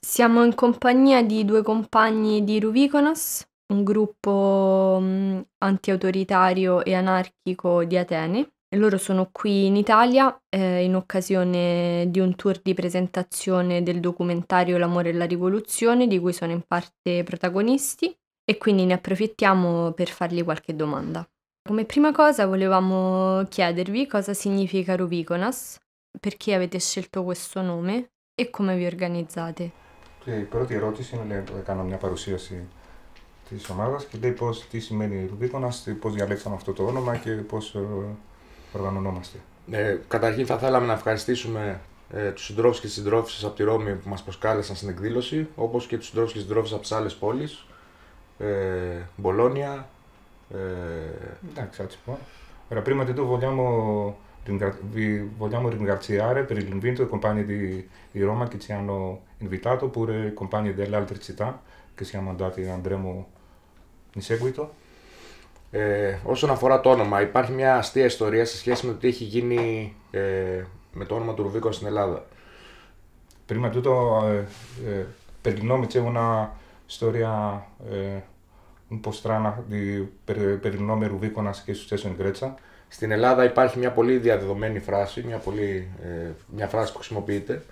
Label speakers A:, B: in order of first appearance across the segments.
A: Siamo in compagnia di due compagni di Ruviconos,
B: un gruppo mh, mm, antiautoritario e anarchico di Atene. loro sono qui in Italia eh, in occasione di un tour di presentazione del documentario L'amore e la rivoluzione, di cui sono in parte protagonisti, e quindi ne approfittiamo per fargli qualche domanda. Come prima cosa volevamo chiedervi cosa significa Ruviconas, perché avete scelto questo nome e come vi organizzate. Και η πρώτη ερώτηση είναι, λέει, έκανα μια παρουσίαση της ομάδας και λέει πώς, τι σημαίνει Ρουμπίκονα, πώς διαλέξαμε αυτό το όνομα και πώς ε, οργανωνόμαστε.
A: Ε, καταρχήν θα θέλαμε να ευχαριστήσουμε ε, τους συντρόφους και συντρόφισσες από τη Ρώμη που μας προσκάλεσαν στην εκδήλωση, όπως και τους συντρόφους και συντρόφισσες από τις άλλες πόλεις. Ε, Μπολόνια.
B: Ε, Εντάξει, έτσι πω. Ora prima di tutto την vi vogliamo ringraziare per l'invito dei compagni di, di, Roma che ci hanno invitato, pure i compagni delle altre città che siamo andati e andremo in
A: seguito. Ε, όσον αφορά το όνομα, υπάρχει μια αστεία ιστορία σε σχέση με το τι έχει γίνει ε, με το όνομα του Ρουβίκο στην Ελλάδα.
B: Πριν με τούτο, eh, eh, per il nome c'è una storia un po' strana di, per, per il nome Rubiconas che è successo in Grecia.
A: Στην Ελλάδα υπάρχει μια πολύ διαδεδομένη φράση, μια, πολύ, ε, μια φράση που χρησιμοποιείται,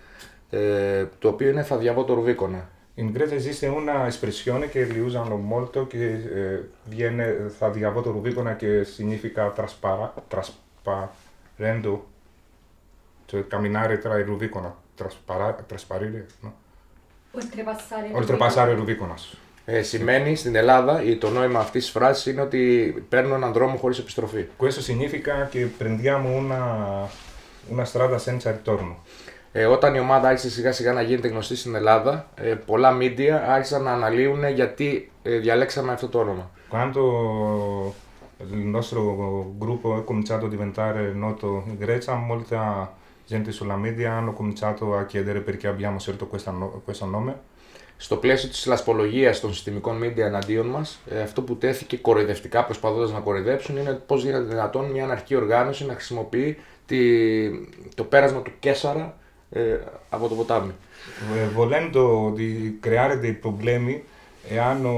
A: ε, το οποίο είναι «θα διαβώ το Ρουβίκονα».
B: In Grecia esiste una espressione che li usano molto che eh, viene θα διαβώ το Ρουβίκονα che significa traspara, trasparendo, cioè camminare tra il Rubicona, trasparire, no?
A: Oltrepassare il Rubicona. Ε, σημαίνει στην Ελλάδα το νόημα αυτής της φράσης είναι ότι παίρνω έναν δρόμο χωρίς επιστροφή.
B: Questo significa che prendiamo una, una strada senza ritorno.
A: Ε, όταν η ομάδα άρχισε σιγά σιγά να γίνεται γνωστή στην Ελλάδα, ε, πολλά media άρχισαν να αναλύουν γιατί ε, διαλέξαμε αυτό το όνομα.
B: Quando il nostro gruppo è cominciato a diventare noto in Grecia, molta gente sulla media hanno cominciato a chiedere perché abbiamo scelto questo nome στο
A: πλαίσιο της λασπολογίας των συστημικών μίντια εναντίον μας, ε, αυτό που τέθηκε κοροϊδευτικά προσπαθώντας να κοροϊδέψουν είναι πώς γίνεται δυνατόν μια αναρχική οργάνωση να χρησιμοποιεί τη, το πέρασμα του Κέσσαρα ε, από το ποτάμι.
B: Ε, Βολέν το ότι κρεάρεται η προβλέμη hanno,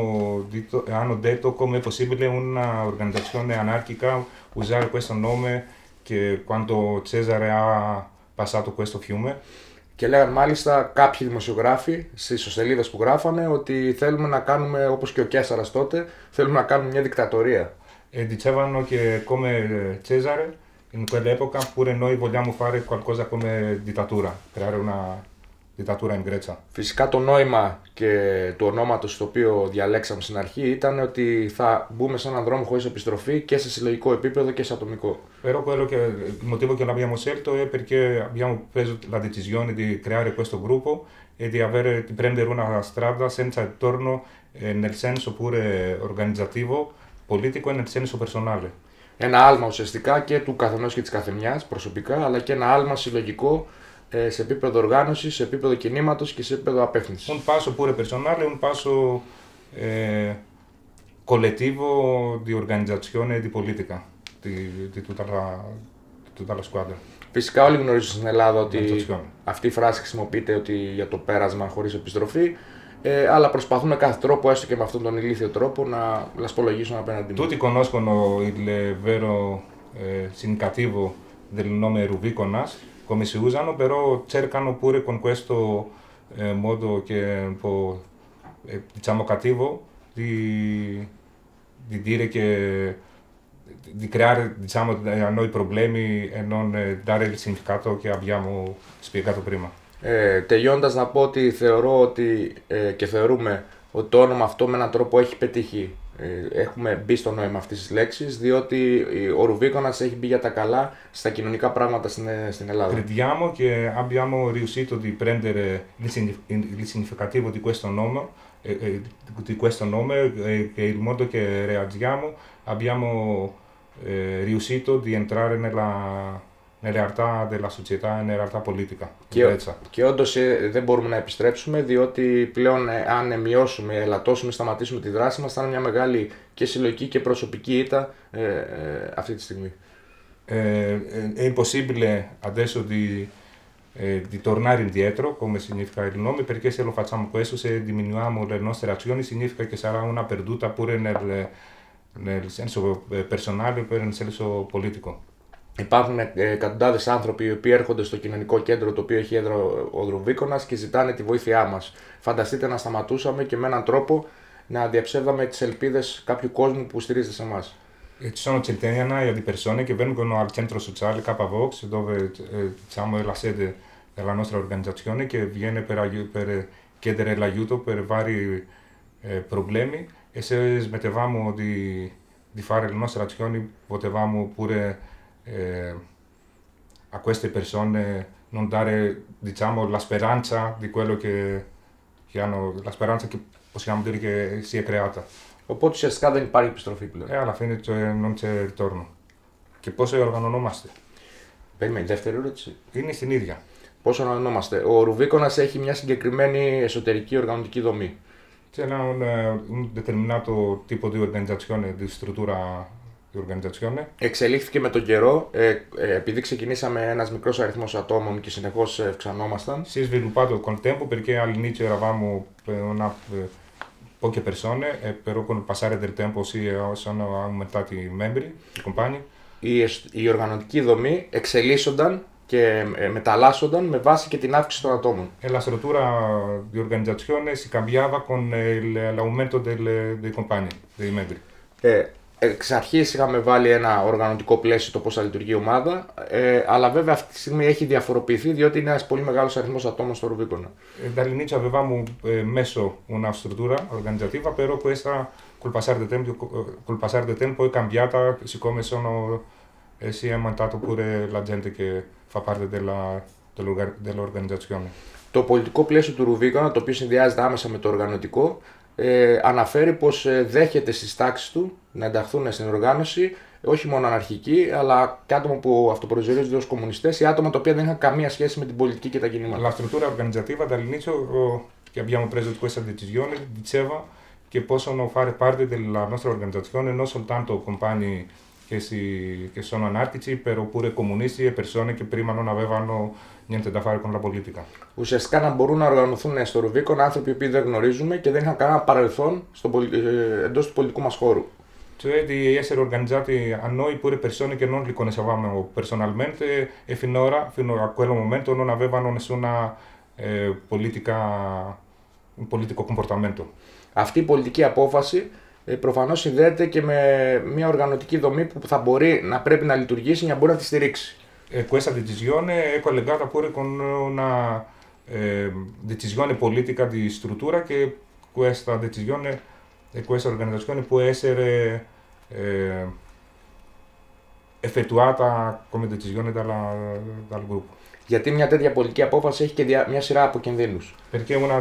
B: hanno ένα come να που un'organizzazione anarchica usare questo nome che quando Cesare ha
A: passato questo fiume. Και λέγανε μάλιστα κάποιοι δημοσιογράφοι στις ιστοσελίδες που γράφανε ότι θέλουμε να κάνουμε, όπως και ο Κέσσαρας τότε, θέλουμε να κάνουμε μια δικτατορία.
B: και che come Cesare in quell'epoca pure noi vogliamo fare qualcosa come dittatura, creare una Διτατούρα in Γκρέτσα.
A: Φυσικά το νόημα και το ονόματος το οποίο διαλέξαμε στην αρχή ήταν ότι θα μπούμε σε έναν δρόμο χωρίς επιστροφή και σε συλλογικό επίπεδο και σε ατομικό. που
B: Però quello che il motivo che l'abbiamo scelto è πιάμε που παίζω la decisione di creare questo gruppo e di, avere, di prendere una strada senza ritorno eh, nel senso pure organizzativo, politico e nel senso personale.
A: Ένα άλμα ουσιαστικά και του καθενός και της καθεμιάς προσωπικά, αλλά και ένα άλμα συλλογικό ε, σε επίπεδο οργάνωσης, σε επίπεδο κινήματος και σε επίπεδο απέχνηση. Un paso pure personal, un πάσο ε,
B: κολετίβο colectivo di
A: organizzazione
B: e di politica di,
A: Φυσικά όλοι γνωρίζουν στην Ελλάδα ότι αυτή η φράση χρησιμοποιείται ότι για το πέρασμα χωρίς επιστροφή, ε, αλλά προσπαθούν με κάθε τρόπο, έστω και με αυτόν τον ηλίθιο τρόπο, να λασπολογήσουν απέναντι μου. Τούτοι κονόσκονο,
B: il vero eh, ε, significativo del come si usano, però cercano pure con questo eh, modo che è un po' eh, diciamo cattivo di, di, dire che di creare diciamo, a noi problemi e non dare il significato che abbiamo spiegato prima.
A: Ε, τελειώντας να πω ότι θεωρώ ότι ε, και θεωρούμε ότι το όνομα αυτό με έναν τρόπο έχει πετύχει ε, έχουμε μπει στο νόημα αυτής της λέξης διότι ο Ρουβίκονας έχει μπει για τα καλά στα κοινωνικά πράγματα στην, ε, Ελλάδα.
B: Κριτιάμο και αμπιάμο ριουσίτο ότι πρέντερε λησινιφικατίβο τι κουέστο νόμο ε, τι κουέστο νόμο και ηλμόντο και ρεατζιάμο αμπιάμο ριουσίτο τι εντράρε νεαρτά de la società, νεαρτά πολίτικα. Και,
A: και όντως ε, δεν μπορούμε να επιστρέψουμε, διότι πλέον ε, αν μειώσουμε, ελαττώσουμε, σταματήσουμε τη δράση μας, θα είναι μια μεγάλη και συλλογική και προσωπική ήττα ε, ε, αυτή τη στιγμή.
B: È impossibile adesso di, eh, di tornare indietro, come significa il nome, perché se lo facciamo questo, se diminuiamo le nostre azioni, significa che sarà una perduta pure nel, nel senso personale, per nel senso politico.
A: Υπάρχουν ε, εκατοντάδες άνθρωποι οι οποίοι έρχονται στο κοινωνικό κέντρο το οποίο έχει έδρα ο Δρουβίκονας και ζητάνε τη βοήθειά μας. Φανταστείτε να σταματούσαμε και με έναν τρόπο να διαψεύδαμε τις ελπίδες κάποιου κόσμου που στηρίζεται σε εμάς.
B: Έτσι, sono centinaia di persone che vengono al centro sociale K-Vox, dove eh, diciamo, è la sede della nostra organizzazione, che viene per, per βάρη l'aiuto per vari ότι problemi e se smettevamo di, di fare le nostre azioni potevamo pure eh, a queste persone non dare diciamo, la speranza di quello che, che, hanno, la speranza che possiamo dire che si è creata. Οπότε ουσιαστικά δεν υπάρχει επιστροφή πλέον. Ε, αλλά φαίνεται
A: non c'è ritorno. Και πώς οργανωνόμαστε. Περιμένει, δεύτερη ερώτηση. Είναι στην ίδια. Πώς οργανωνόμαστε. Ο Ρουβίκονας έχει μια συγκεκριμένη εσωτερική οργανωτική δομή.
B: C'è un, un determinato tipo di organizzazione, di struttura
A: του Οργανιζατσιόνε. Ναι. Εξελίχθηκε με τον καιρό, ε, ε, επειδή ξεκινήσαμε ένας μικρός αριθμός ατόμων και συνεχώς ευξανόμασταν.
B: Σε Βιλουπάτο Κοντέμπο, περικέ άλλοι νίτσε ραβάμου, ένα πω και περσόνε, περικέ άλλοι νίτσε ραβάμου, ένα πω και περσόνε, περικέ άλλοι μετά τη
A: Μέμπρη, η κομπάνη. Η οργανωτική δομή εξελίσσονταν και ε, μεταλλάσσονταν με βάση και την αύξηση των ατόμων.
B: Η ελαστροτούρα τη οργανιζατσιόνε, η καμπιάβα, η λαουμέντο τη κομπάνια, τη Μέμπρη
A: εξ αρχής είχαμε βάλει ένα οργανωτικό πλαίσιο το πώς θα λειτουργεί η ομάδα. Ε, αλλά βέβαια αυτή τη στιγμή έχει διαφοροποιηθεί διότι είναι ένας πολύ μεγάλος αριθμός ατόμων στο Ρουβίκονα.
B: Ε, avevamo eh, μου una struttura organizzativa, però questa col passare del tempo, col passare del tempo è cambiata siccome sono, eh,
A: si Το πολιτικό πλαίσιο του Ρουβίκονα, το οποίο συνδυάζεται άμεσα με το οργανωτικό, ε, αναφέρει πως ε, δέχεται στις τάξεις του να ενταχθούν στην οργάνωση όχι μόνο αναρχικοί, αλλά και άτομα που αυτοπροσδιορίζονται ως κομμουνιστές ή άτομα τα οποία δεν είχαν καμία σχέση με την πολιτική και τα κινήματα. La struttura organizzativa dall'inizio che abbiamo preso questa
B: decisione diceva che possono fare parte della nostra organizzazione non soltanto compagni και σε και στον ανάρτηση περό που είναι κομμουνίσει και περσόνε και πριν να βέβαιο μια τεταφάρη κοντά πολιτικά.
A: Ουσιαστικά να μπορούν να οργανωθούν ναι, στο Ρουβίκο άνθρωποι που δεν γνωρίζουμε και δεν είχαν κανένα παρελθόν στο πολι... Ε, εντός του πολιτικού μας χώρου. Το έτσι η έσαιρο
B: οργανιζάτη ανώ οι πουρε περσόνε και ενώ λοιπόν εισαβάμε ο περσοναλμέντε έφυγε την ώρα, μομέντο, ενώ να βέβαιο να σου ε, πολιτικό
A: κομπορταμέντο. Αυτή η πολιτική απόφαση ε, προφανώς συνδέεται και με μια οργανωτική δομή που θα μπορεί να πρέπει να λειτουργήσει για να μπορεί να τη στηρίξει. questa decisione è
B: collegata pure con una decisione politica di struttura που organizzazione può essere
A: γιατί μια τέτοια πολιτική απόφαση έχει και μια σειρά από κινδύνους.
B: Perché una,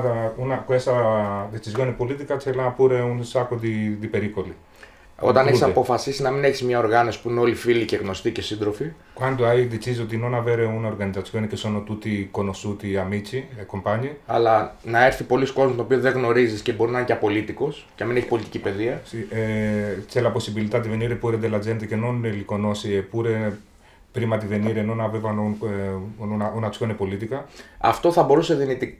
B: una,
A: questa decisione politica ce l'ha pure un sacco di, di pericoli. Όταν έχεις αποφασίσει να μην έχεις μια οργάνωση που είναι όλοι φίλοι και γνωστοί και σύντροφοι.
B: Quando hai deciso di non avere un'organizzazione che sono tutti conosciuti, amici e compagni.
A: Αλλά να έρθει πολλοί κόσμοι τον οποίο δεν γνωρίζεις και μπορεί να είναι και απολύτικος και να μην έχει πολιτική παιδεία.
B: Sì, eh, c'è la possibilità di venire και della gente που non πρίμα τη Δενήρ να βέβαια
A: ε, πολίτικα. Αυτό θα μπορούσε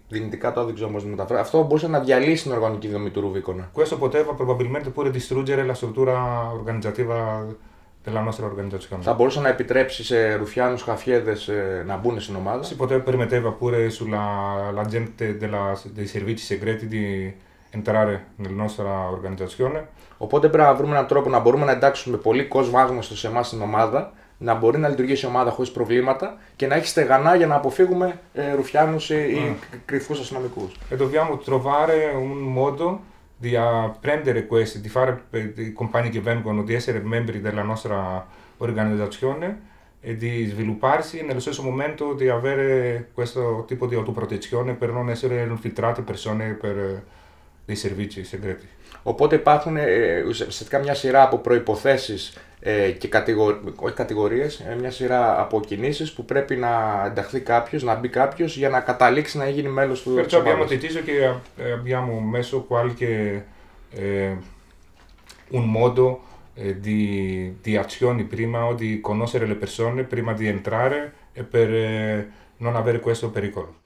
A: δυνητικά, το άδειξε όμω με τα Αυτό μπορούσε να διαλύσει την οργανική δομή του Ρουβίκονα.
B: ποτέ, τη Στρούτζερ, Θα
A: μπορούσε να επιτρέψει σε ρουφιάνους χαφιέδες ε, να μπουν στην ομάδα. ποτέ Οπότε πρέπει να βρούμε έναν τρόπο να μπορούμε να εντάξουμε πολύ κόσμο άγνωστο σε εμάς στην ομάδα, να μπορεί να λειτουργήσει η ομάδα χωρίς προβλήματα και να έχει στεγανά για να αποφύγουμε ε, ρουφιάνους ή mm. κρυφούς αστυνομικούς. Dobbiamo trovare un modo
B: di apprendere questi, di fare i compagni che vengono di essere membri della nostra organizzazione e di svilupparsi nello stesso momento di avere questo tipo di autoprotezione per non essere infiltrate persone per, Η Σερβίτσι, servizi segreti.
A: Οπότε υπάρχουν ε, ουσιαστικά μια σειρά από προποθέσει ε, και κατηγορίες, όχι κατηγορίες, ε, μια σειρά από κινήσεις που πρέπει να ενταχθεί κάποιος, να μπει κάποιος για να καταλήξει να γίνει μέλος του Perciò abbiamo deciso
B: che abbiamo messo και eh, un modo eh, di, di azioni prima o di conoscere le persone prima di entrare e per eh,
A: non avere questo pericolo.